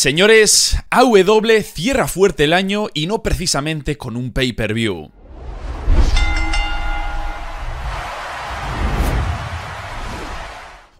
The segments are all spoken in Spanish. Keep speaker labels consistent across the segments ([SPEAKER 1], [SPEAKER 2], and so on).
[SPEAKER 1] Señores, AW cierra fuerte el año y no precisamente con un pay-per-view.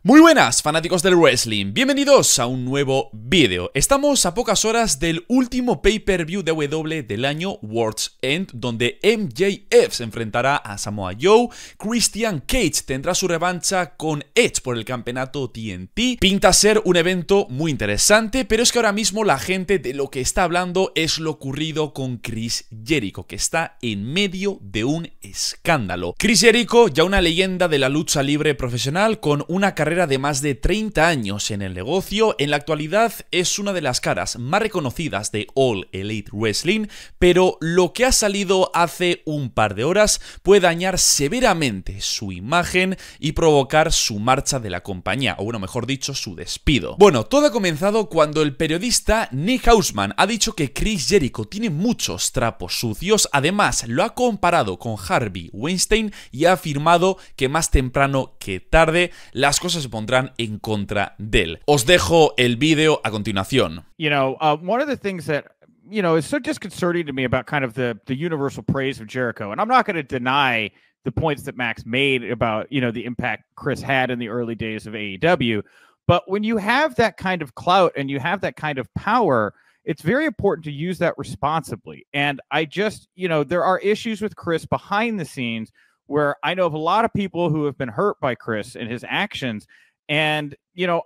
[SPEAKER 1] Muy buenas, fanáticos del wrestling. Bienvenidos a un nuevo vídeo. Estamos a pocas horas del último pay-per-view de W del año World's End, donde MJF se enfrentará a Samoa Joe, Christian Cage tendrá su revancha con Edge por el campeonato TNT. Pinta ser un evento muy interesante, pero es que ahora mismo la gente de lo que está hablando es lo ocurrido con Chris Jericho, que está en medio de un escándalo. Chris Jericho, ya una leyenda de la lucha libre profesional con una carrera de más de 30 años en el negocio, en la actualidad es una de las caras más reconocidas de All Elite Wrestling, pero lo que ha salido hace un par de horas puede dañar severamente su imagen y provocar su marcha de la compañía, o bueno, mejor dicho, su despido. Bueno, todo ha comenzado cuando el periodista Nick Hausman ha dicho que Chris Jericho tiene muchos trapos sucios, además lo ha comparado con Harvey Weinstein y ha afirmado que más temprano que tarde las cosas se pondrán en contra de él. Os dejo el vídeo a continuación.
[SPEAKER 2] You know, uh, one of the things that you know is so disconcerting to me about kind of the the universal praise of Jericho, and I'm not going to deny the points that Max made about you know the impact Chris had in the early days of AEW. But when you have that kind of clout and you have that kind of power, it's very important to use that responsibly. And I just, you know, there are issues with Chris behind the scenes where I know of a lot of people who have been hurt by Chris and his actions. And, you know,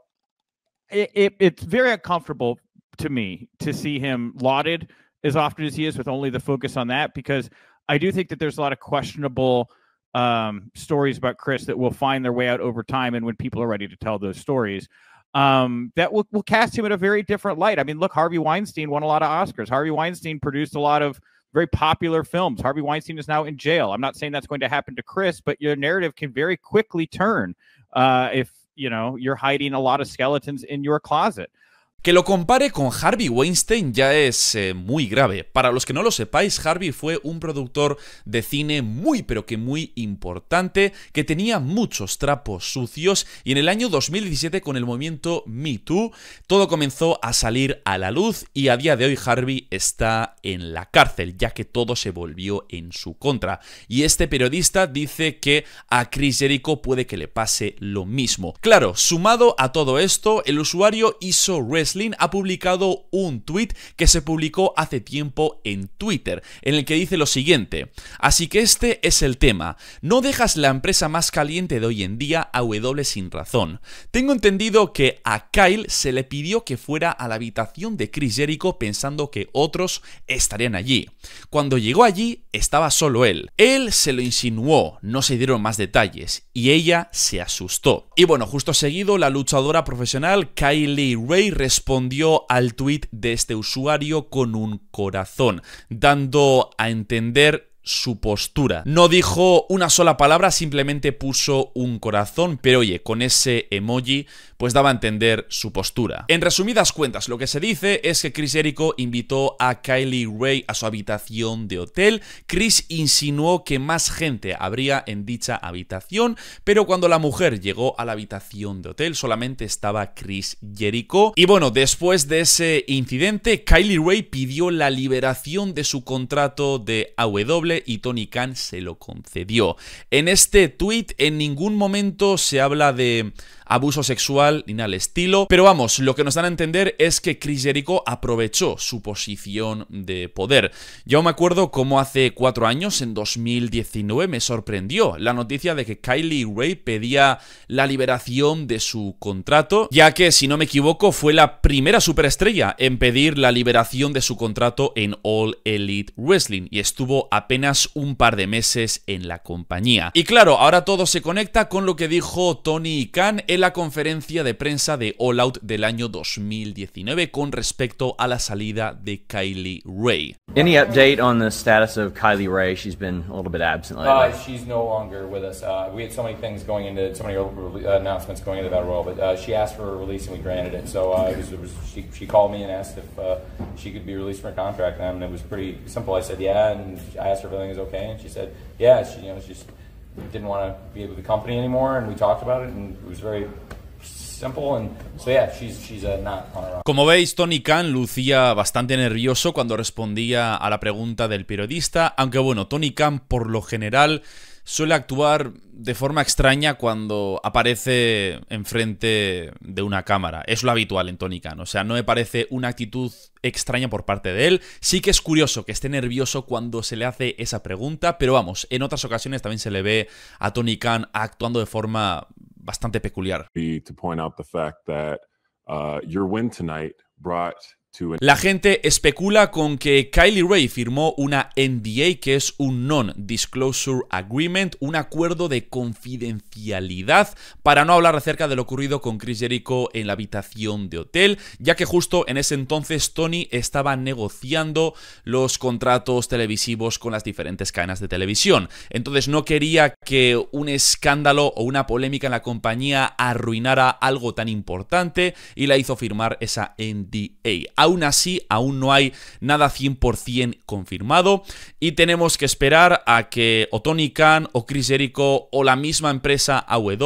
[SPEAKER 2] it, it, it's very uncomfortable to me to see him lauded as often as he is with only the focus on that, because I do think that there's a lot of questionable um, stories about Chris that will find their way out over time. And when people are ready to tell those stories, um, that will, will cast him in a very different light. I mean, look, Harvey Weinstein won a lot of Oscars. Harvey Weinstein produced a lot of very popular films. Harvey Weinstein is now in jail. I'm not saying that's going to happen to Chris, but your narrative can very quickly turn
[SPEAKER 1] uh, if you know you're hiding a lot of skeletons in your closet. Que lo compare con Harvey Weinstein ya es eh, muy grave. Para los que no lo sepáis, Harvey fue un productor de cine muy pero que muy importante, que tenía muchos trapos sucios y en el año 2017 con el movimiento Me Too todo comenzó a salir a la luz y a día de hoy Harvey está en la cárcel ya que todo se volvió en su contra. Y este periodista dice que a Chris Jericho puede que le pase lo mismo. Claro, sumado a todo esto, el usuario hizo Res ha publicado un tweet que se publicó hace tiempo en Twitter, en el que dice lo siguiente: Así que este es el tema. No dejas la empresa más caliente de hoy en día a W sin razón. Tengo entendido que a Kyle se le pidió que fuera a la habitación de Chris Jericho pensando que otros estarían allí. Cuando llegó allí, estaba solo él. Él se lo insinuó, no se dieron más detalles, y ella se asustó. Y bueno, justo seguido, la luchadora profesional Kylie Ray respondió respondió al tweet de este usuario con un corazón, dando a entender su postura. No dijo una sola palabra, simplemente puso un corazón, pero oye, con ese emoji pues daba a entender su postura. En resumidas cuentas, lo que se dice es que Chris Jericho invitó a Kylie Ray a su habitación de hotel. Chris insinuó que más gente habría en dicha habitación, pero cuando la mujer llegó a la habitación de hotel solamente estaba Chris Jericho. Y bueno, después de ese incidente, Kylie Ray pidió la liberación de su contrato de AW y Tony Khan se lo concedió. En este tweet en ningún momento se habla de abuso sexual ni nada al estilo. Pero vamos, lo que nos dan a entender es que Chris Jericho aprovechó su posición de poder. Yo me acuerdo cómo hace cuatro años, en 2019, me sorprendió la noticia de que Kylie Ray pedía la liberación de su contrato, ya que, si no me equivoco, fue la primera superestrella en pedir la liberación de su contrato en All Elite Wrestling y estuvo apenas un par de meses en la compañía. Y claro, ahora todo se conecta con lo que dijo Tony Khan en la conferencia de prensa de All Out del año 2019 con respecto a la salida de Kylie Ray. Any update on the status of Kylie Ray? She's been a little bit absent lately. Uh,
[SPEAKER 2] she's no longer with us. Uh, we had so many things going into so many uh, announcements going into that role, but uh, she asked for a release and we granted it. So uh, it was, it was, she, she, called me and asked if uh, she could be released from her contract, and it was pretty simple. I said yeah, and I asked her if everything was okay, and she said yeah. She you know she's didn't want to be with the company anymore, and we talked about it, and it was very
[SPEAKER 1] Como veis, Tony Khan lucía bastante nervioso cuando respondía a la pregunta del periodista, aunque bueno, Tony Khan por lo general suele actuar de forma extraña cuando aparece enfrente de una cámara. Es lo habitual en Tony Khan. O sea, no me parece una actitud extraña por parte de él. Sí que es curioso que esté nervioso cuando se le hace esa pregunta, pero vamos, en otras ocasiones también se le ve a Tony Khan actuando de forma bastante peculiar. La gente especula con que Kylie Ray firmó una NDA, que es un Non-Disclosure Agreement, un acuerdo de confidencialidad para no hablar acerca de lo ocurrido con Chris Jericho en la habitación de hotel, ya que justo en ese entonces Tony estaba negociando los contratos televisivos con las diferentes cadenas de televisión. Entonces no quería que un escándalo o una polémica en la compañía arruinara algo tan importante y la hizo firmar esa NDA Aún así, aún no hay nada 100% confirmado y tenemos que esperar a que o Tony Khan o Chris Jericho o la misma empresa AW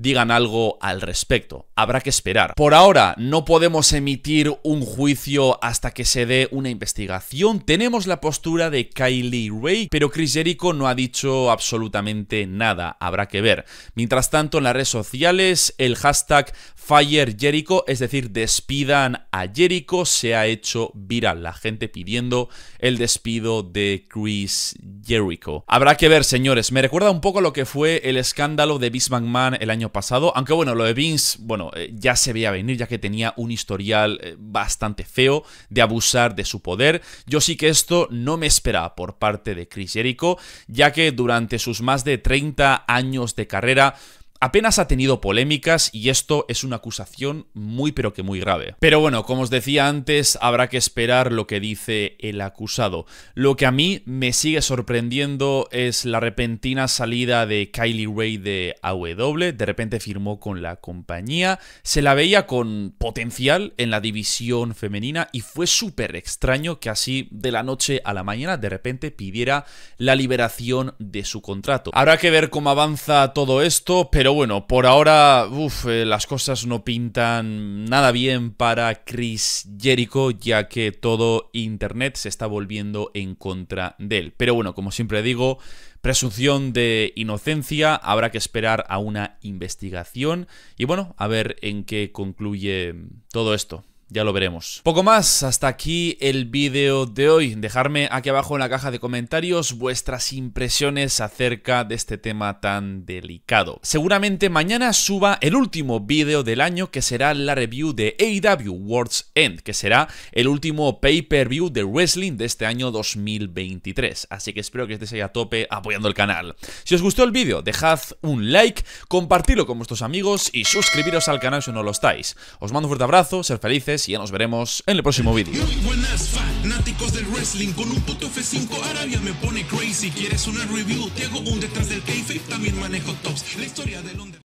[SPEAKER 1] digan algo al respecto. Habrá que esperar. Por ahora no podemos emitir un juicio hasta que se dé una investigación. Tenemos la postura de Kylie Ray, pero Chris Jericho no ha dicho absolutamente nada. Habrá que ver. Mientras tanto, en las redes sociales, el hashtag Fire Jericho, es decir, despidan a Jericho, se ha hecho viral. La gente pidiendo el despido de Chris Jericho. Habrá que ver, señores. Me recuerda un poco lo que fue el escándalo de Vince McMahon el año pasado. Aunque bueno, lo de Vince, bueno, eh, ya se veía venir, ya que tenía un historial eh, bastante feo de abusar de su poder. Yo sí que esto no me esperaba por parte de Chris Jericho, ya que durante sus más de 30 años de carrera Apenas ha tenido polémicas y esto es una acusación muy pero que muy grave. Pero bueno, como os decía antes, habrá que esperar lo que dice el acusado. Lo que a mí me sigue sorprendiendo es la repentina salida de Kylie Ray de AW. De repente firmó con la compañía, se la veía con potencial en la división femenina y fue súper extraño que así de la noche a la mañana de repente pidiera la liberación de su contrato. Habrá que ver cómo avanza todo esto, pero bueno, por ahora uf, eh, las cosas no pintan nada bien para Chris Jericho, ya que todo Internet se está volviendo en contra de él. Pero bueno, como siempre digo, presunción de inocencia, habrá que esperar a una investigación y bueno, a ver en qué concluye todo esto ya lo veremos. Poco más, hasta aquí el vídeo de hoy. Dejarme aquí abajo en la caja de comentarios vuestras impresiones acerca de este tema tan delicado. Seguramente mañana suba el último vídeo del año que será la review de AEW World's End, que será el último pay-per-view de wrestling de este año 2023. Así que espero que este sea a tope apoyando el canal. Si os gustó el vídeo, dejad un like, compartidlo con vuestros amigos y suscribiros al canal si no lo estáis. Os mando un fuerte abrazo, ser felices noches y ya nos veremos en el próximo vídeo. buenas fanáticos del wrestling, con un puto F5 Arabia me pone crazy. ¿Quieres una review? Te hago un detrás del kayfabe, también manejo tops. La historia del